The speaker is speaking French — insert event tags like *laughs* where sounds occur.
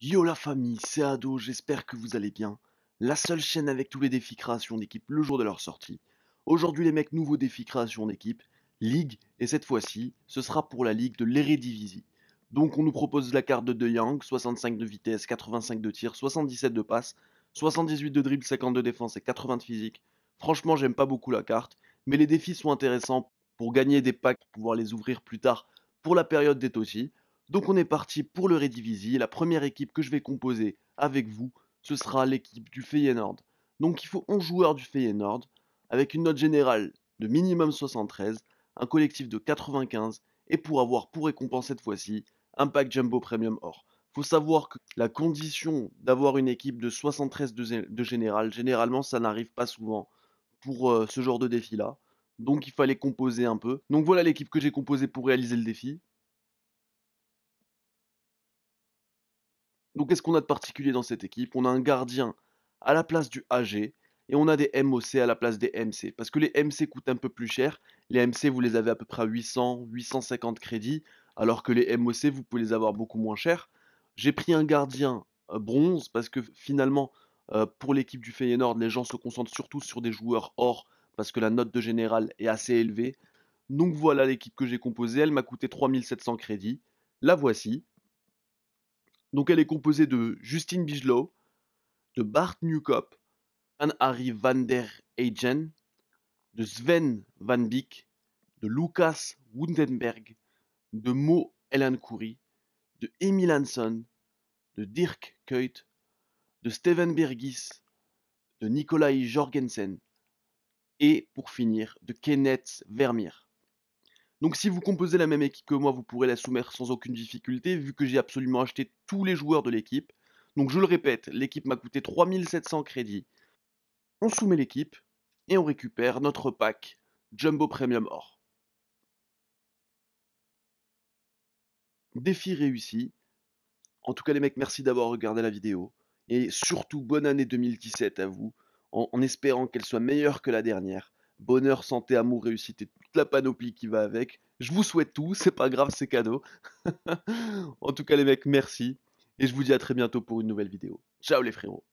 Yo la famille, c'est Ado, j'espère que vous allez bien. La seule chaîne avec tous les défis création d'équipe le jour de leur sortie. Aujourd'hui les mecs, nouveau défi création d'équipe, Ligue, et cette fois-ci, ce sera pour la Ligue de l'Eredivisie. Donc on nous propose la carte de De Young, 65 de vitesse, 85 de tir, 77 de passe, 78 de dribble, 50 de défense et 80 de physique. Franchement j'aime pas beaucoup la carte, mais les défis sont intéressants pour gagner des packs, pouvoir les ouvrir plus tard pour la période des Tossi. Donc on est parti pour le Redivisie. La première équipe que je vais composer avec vous, ce sera l'équipe du Feyenoord. Donc il faut 11 joueurs du Feyenoord, avec une note générale de minimum 73, un collectif de 95, et pour avoir pour récompense cette fois-ci, un pack Jumbo Premium Or. Faut savoir que la condition d'avoir une équipe de 73 de, général, généralement ça n'arrive pas souvent pour euh, ce genre de défi là. Donc il fallait composer un peu. Donc voilà l'équipe que j'ai composée pour réaliser le défi. Donc qu'est-ce qu'on a de particulier dans cette équipe On a un gardien à la place du AG et on a des MOC à la place des MC. Parce que les MC coûtent un peu plus cher. Les MC, vous les avez à peu près à 800, 850 crédits, alors que les MOC, vous pouvez les avoir beaucoup moins cher. J'ai pris un gardien euh, bronze parce que finalement, euh, pour l'équipe du Feyenoord, les gens se concentrent surtout sur des joueurs or parce que la note de général est assez élevée. Donc voilà l'équipe que j'ai composée, elle m'a coûté 3700 crédits. La voici, donc elle est composée de Justine Bigelow, de Bart Newkop, Anne-Harry van der Eijen, de Sven van Beek, de Lucas Wundenberg, de Mo coury de Emil Hansen, de Dirk Keut, de Steven Bergis, de Nikolai Jorgensen et pour finir de Kenneth Vermeer. Donc si vous composez la même équipe que moi, vous pourrez la soumettre sans aucune difficulté, vu que j'ai absolument acheté tous les joueurs de l'équipe. Donc je le répète, l'équipe m'a coûté 3700 crédits. On soumet l'équipe, et on récupère notre pack Jumbo Premium Or. Défi réussi. En tout cas les mecs, merci d'avoir regardé la vidéo. Et surtout, bonne année 2017 à vous, en, espérant qu'elle soit meilleure que la dernière bonheur, santé, amour, réussite et toute la panoplie qui va avec. Je vous souhaite tout, c'est pas grave, c'est cadeau. *laughs* en tout cas les mecs, merci. Et je vous dis à très bientôt pour une nouvelle vidéo. Ciao les frérots